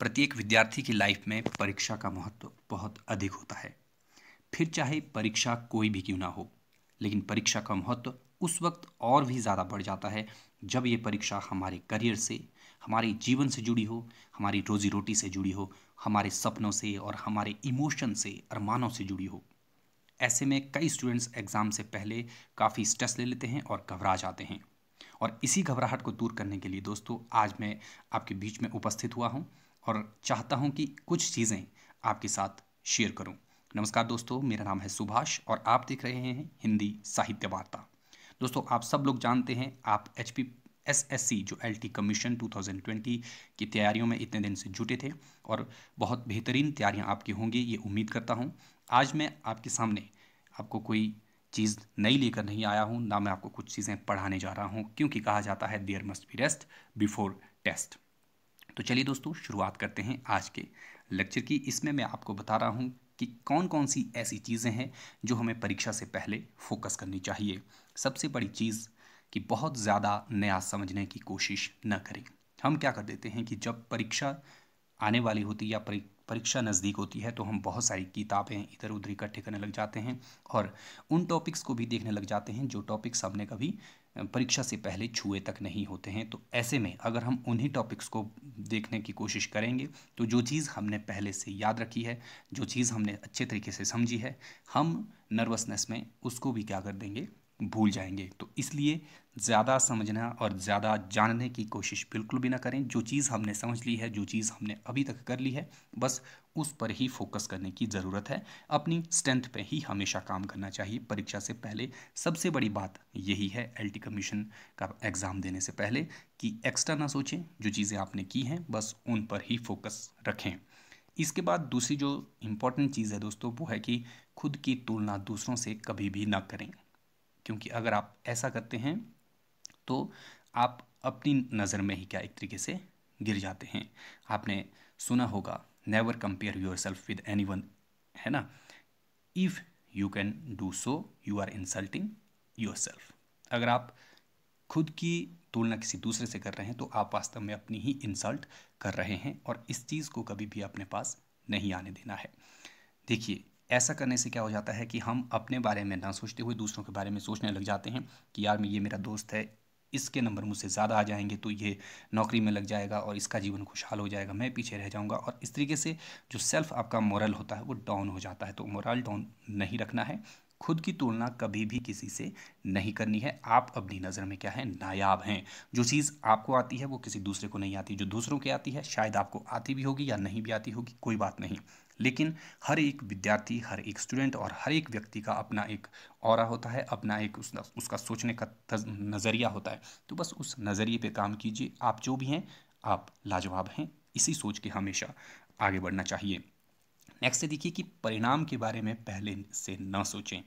प्रत्येक विद्यार्थी की लाइफ में परीक्षा का महत्व बहुत अधिक होता है फिर चाहे परीक्षा कोई भी क्यों ना हो लेकिन परीक्षा का महत्व उस वक्त और भी ज़्यादा बढ़ जाता है जब ये परीक्षा हमारे करियर से हमारे जीवन से जुड़ी हो हमारी रोजी रोटी से जुड़ी हो हमारे सपनों से और हमारे इमोशन से अरमानों से जुड़ी हो ऐसे में कई स्टूडेंट्स एग्ज़ाम से पहले काफ़ी स्ट्रेस ले लेते हैं और घबरा जाते हैं और इसी घबराहट को दूर करने के लिए दोस्तों आज मैं आपके बीच में उपस्थित हुआ हूँ और चाहता हूँ कि कुछ चीज़ें आपके साथ शेयर करूँ नमस्कार दोस्तों मेरा नाम है सुभाष और आप देख रहे हैं हिंदी साहित्य वार्ता दोस्तों आप सब लोग जानते हैं आप H P S S C जो एल टी कमीशन 2020 की तैयारियों में इतने दिन से जुटे थे और बहुत बेहतरीन तैयारियां आपकी होंगी ये उम्मीद करता हूं आज मैं आपके सामने आपको कोई चीज़ नई लेकर नहीं आया हूं ना मैं आपको कुछ चीज़ें पढ़ाने जा रहा हूं क्योंकि कहा जाता है there must be rest before test तो चलिए दोस्तों शुरुआत करते हैं आज के लेक्चर की इसमें मैं आपको बता रहा हूँ कि कौन कौन सी ऐसी चीज़ें हैं जो हमें परीक्षा से पहले फोकस करनी चाहिए सबसे बड़ी चीज़ कि बहुत ज़्यादा नया समझने की कोशिश न करें हम क्या कर देते हैं कि जब परीक्षा आने वाली होती या परीक्षा नज़दीक होती है तो हम बहुत सारी किताबें इधर उधर इकट्ठे करने लग जाते हैं और उन टॉपिक्स को भी देखने लग जाते हैं जो टॉपिक्स हमने कभी परीक्षा से पहले छुए तक नहीं होते हैं तो ऐसे में अगर हम उन्हीं टॉपिक्स को देखने की कोशिश करेंगे तो जो चीज़ हमने पहले से याद रखी है जो चीज़ हमने अच्छे तरीके से समझी है हम नर्वसनेस में उसको भी क्या कर देंगे भूल जाएंगे तो इसलिए ज़्यादा समझना और ज़्यादा जानने की कोशिश बिल्कुल भी ना करें जो चीज़ हमने समझ ली है जो चीज़ हमने अभी तक कर ली है बस उस पर ही फोकस करने की ज़रूरत है अपनी स्ट्रेंथ पे ही हमेशा काम करना चाहिए परीक्षा से पहले सबसे बड़ी बात यही है टी कमीशन का एग्ज़ाम देने से पहले कि एक्स्ट्रा ना सोचें जो चीज़ें आपने की हैं बस उन पर ही फोकस रखें इसके बाद दूसरी जो इम्पोर्टेंट चीज़ है दोस्तों वो है कि खुद की तुलना दूसरों से कभी भी ना करें क्योंकि अगर आप ऐसा करते हैं तो आप अपनी नज़र में ही क्या एक तरीके से गिर जाते हैं आपने सुना होगा never compare yourself with anyone है ना if you can do so you are insulting yourself अगर आप खुद की तुलना किसी दूसरे से कर रहे हैं तो आप वास्तव में अपनी ही इंसल्ट कर रहे हैं और इस चीज़ को कभी भी अपने पास नहीं आने देना है देखिए ऐसा करने से क्या हो जाता है कि हम अपने बारे में ना सोचते हुए दूसरों के बारे में सोचने लग जाते हैं कि यार ये मेरा दोस्त है इसके नंबर मुझसे ज़्यादा आ जाएंगे तो ये नौकरी में लग जाएगा और इसका जीवन खुशहाल हो जाएगा मैं पीछे रह जाऊंगा और इस तरीके से जो सेल्फ आपका मॉरल होता है वो डाउन हो जाता है तो मॉरल डाउन नहीं रखना है खुद की तुलना कभी भी किसी से नहीं करनी है आप अपनी नज़र में क्या है नायाब हैं जो चीज़ आपको आती है वो किसी दूसरे को नहीं आती जो दूसरों की आती है शायद आपको आती भी होगी या नहीं भी आती होगी कोई बात नहीं लेकिन हर एक विद्यार्थी हर एक स्टूडेंट और हर एक व्यक्ति का अपना एक और होता है अपना एक उस, उसका सोचने का नज़रिया होता है तो बस उस नज़रिए पे काम कीजिए आप जो भी हैं आप लाजवाब हैं इसी सोच के हमेशा आगे बढ़ना चाहिए नेक्स्ट देखिए कि परिणाम के बारे में पहले से ना सोचें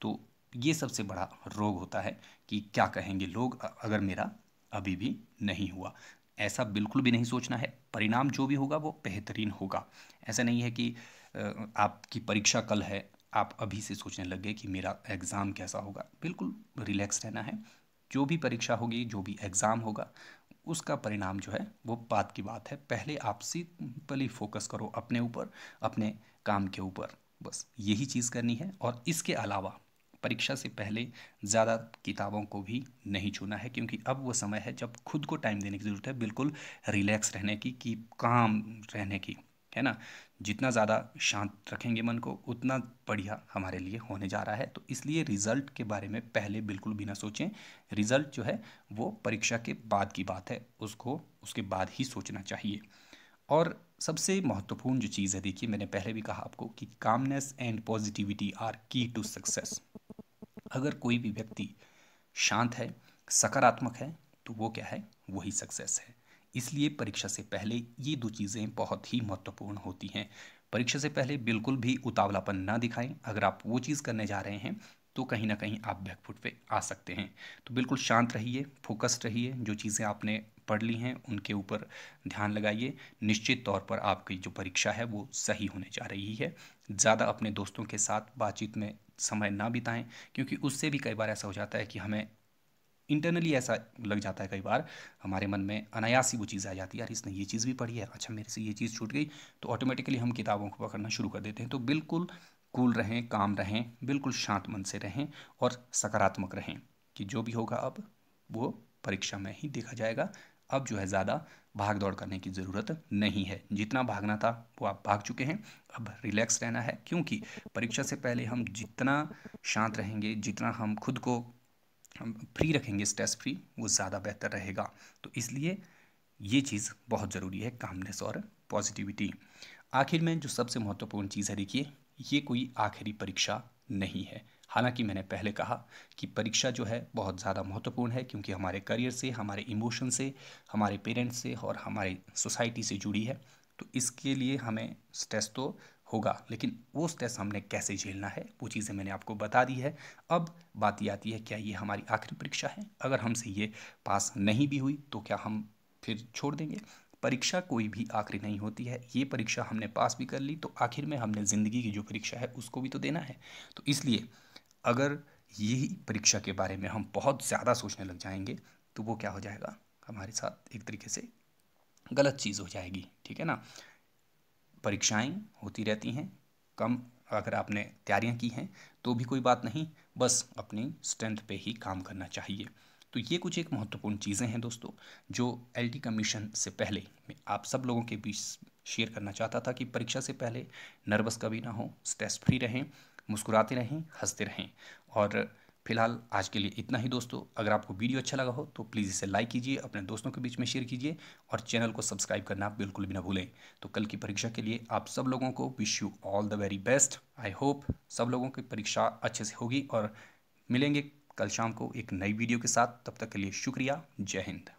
तो ये सबसे बड़ा रोग होता है कि क्या कहेंगे लोग अगर मेरा अभी भी नहीं हुआ ऐसा बिल्कुल भी नहीं सोचना है परिणाम जो भी होगा वो बेहतरीन होगा ऐसा नहीं है कि आपकी परीक्षा कल है आप अभी से सोचने लग गए कि मेरा एग्ज़ाम कैसा होगा बिल्कुल रिलैक्स रहना है जो भी परीक्षा होगी जो भी एग्ज़ाम होगा उसका परिणाम जो है वो बात की बात है पहले आप सिंपली फोकस करो अपने ऊपर अपने काम के ऊपर बस यही चीज़ करनी है और इसके अलावा परीक्षा से पहले ज़्यादा किताबों को भी नहीं छूना है क्योंकि अब वो समय है जब खुद को टाइम देने की ज़रूरत है बिल्कुल रिलैक्स रहने की कि काम रहने की है ना जितना ज़्यादा शांत रखेंगे मन को उतना बढ़िया हमारे लिए होने जा रहा है तो इसलिए रिज़ल्ट के बारे में पहले बिल्कुल भी ना सोचें रिज़ल्ट जो है वो परीक्षा के बाद की बात है उसको उसके बाद ही सोचना चाहिए और सबसे महत्वपूर्ण जो चीज़ है देखिए मैंने पहले भी कहा आपको कि calmness and positivity are key to success अगर कोई भी व्यक्ति शांत है सकारात्मक है तो वो क्या है वही सक्सेस है इसलिए परीक्षा से पहले ये दो चीज़ें बहुत ही महत्वपूर्ण होती हैं परीक्षा से पहले बिल्कुल भी उतावलापन ना दिखाएं अगर आप वो चीज़ करने जा रहे हैं तो कहीं ना कहीं आप बैकफुट पे आ सकते हैं तो बिल्कुल शांत रहिए फोकस्ड रहिए जो चीज़ें आपने पढ़ ली हैं उनके ऊपर ध्यान लगाइए निश्चित तौर पर आपकी जो परीक्षा है वो सही होने जा रही है ज़्यादा अपने दोस्तों के साथ बातचीत में समय ना बिताएं क्योंकि उससे भी कई बार ऐसा हो जाता है कि हमें इंटरनली ऐसा लग जाता है कई बार हमारे मन में अनायासी वो चीज़ आ जाती है यार इसने ये चीज़ भी पढ़ी है अच्छा मेरे से ये चीज़ छूट गई तो ऑटोमेटिकली हम किताबों को पकड़ना शुरू कर देते हैं तो बिल्कुल कूल रहें काम रहें बिल्कुल शांत मन से रहें और सकारात्मक रहें कि जो भी होगा अब वो परीक्षा में ही देखा जाएगा अब जो है ज़्यादा भाग दौड़ करने की ज़रूरत नहीं है जितना भागना था वो आप भाग चुके हैं अब रिलैक्स रहना है क्योंकि परीक्षा से पहले हम जितना शांत रहेंगे जितना हम खुद को फ्री रखेंगे स्ट्रेस फ्री वो ज़्यादा बेहतर रहेगा तो इसलिए ये चीज़ बहुत ज़रूरी है कामनेस और पॉजिटिविटी आखिर में जो सबसे महत्वपूर्ण चीज़ है देखिए ये कोई आखिरी परीक्षा नहीं है हालांकि मैंने पहले कहा कि परीक्षा जो है बहुत ज़्यादा महत्वपूर्ण है क्योंकि हमारे करियर से हमारे इमोशन से हमारे पेरेंट्स से और हमारे सोसाइटी से जुड़ी है तो इसके लिए हमें स्ट्रेस तो होगा लेकिन वो स्ट्रेस हमने कैसे झेलना है वो चीज़ें मैंने आपको बता दी है अब बात ये आती है क्या ये हमारी आखिरी परीक्षा है अगर हमसे ये पास नहीं भी हुई तो क्या हम फिर छोड़ देंगे परीक्षा कोई भी आखिरी नहीं होती है ये परीक्षा हमने पास भी कर ली तो आखिर में हमने ज़िंदगी की जो परीक्षा है उसको भी तो देना है तो इसलिए अगर यही परीक्षा के बारे में हम बहुत ज़्यादा सोचने लग जाएंगे तो वो क्या हो जाएगा हमारे साथ एक तरीके से गलत चीज़ हो जाएगी ठीक है ना परीक्षाएं होती रहती हैं कम अगर आपने तैयारियां की हैं तो भी कोई बात नहीं बस अपनी स्ट्रेंथ पे ही काम करना चाहिए तो ये कुछ एक महत्वपूर्ण चीज़ें हैं दोस्तों जो एल कमीशन से पहले मैं आप सब लोगों के बीच शेयर करना चाहता था कि परीक्षा से पहले नर्वस कभी ना हो स्ट्रेस फ्री रहें मुस्कुराते रहें हंसते रहें और फिलहाल आज के लिए इतना ही दोस्तों अगर आपको वीडियो अच्छा लगा हो तो प्लीज़ इसे लाइक कीजिए अपने दोस्तों के बीच में शेयर कीजिए और चैनल को सब्सक्राइब करना बिल्कुल भी ना भूलें तो कल की परीक्षा के लिए आप सब लोगों को wish you all the very best I hope सब लोगों की परीक्षा अच्छे से होगी और मिलेंगे कल शाम को एक नई वीडियो के साथ तब तक के लिए शुक्रिया जय हिंद